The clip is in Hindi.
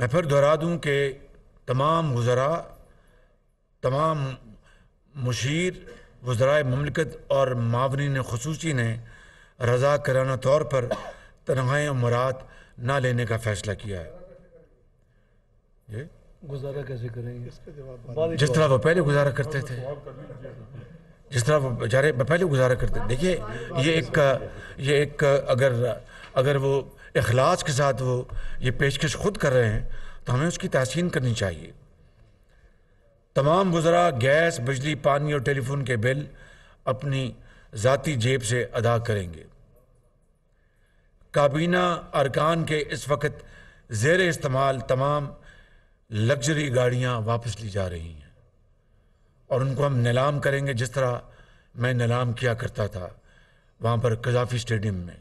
मैं फिर दोहरा दूं कि तमाम वज़रा तमाम मुशीर वज़रा ममलकत और मावरीन खसूसी ने रजा कराना तौर पर तनहाई मुराद ना लेने का फ़ैसला किया है गुजारा कैसे करेंगे जिस तरह वो पहले गुजारा करते थे जिस तरह वो बेचारे पहले गुजारा करते देखिए ये एक ये एक अगर अगर वो अखलास के साथ वो ये पेशकश खुद कर रहे हैं तो हमें उसकी तहसीन करनी चाहिए तमाम गुजरा गैस बिजली पानी और टेलीफोन के बिल अपनी ज़ाती जेब से अदा करेंगे काबीना अरकान के इस वक्त जेर इस्तेमाल तमाम लग्जरी गाड़ियाँ वापस ली जा रही हैं और उनको हम नीलाम करेंगे जिस तरह मैं नीलाम किया करता था वहाँ पर कजाफी स्टेडियम में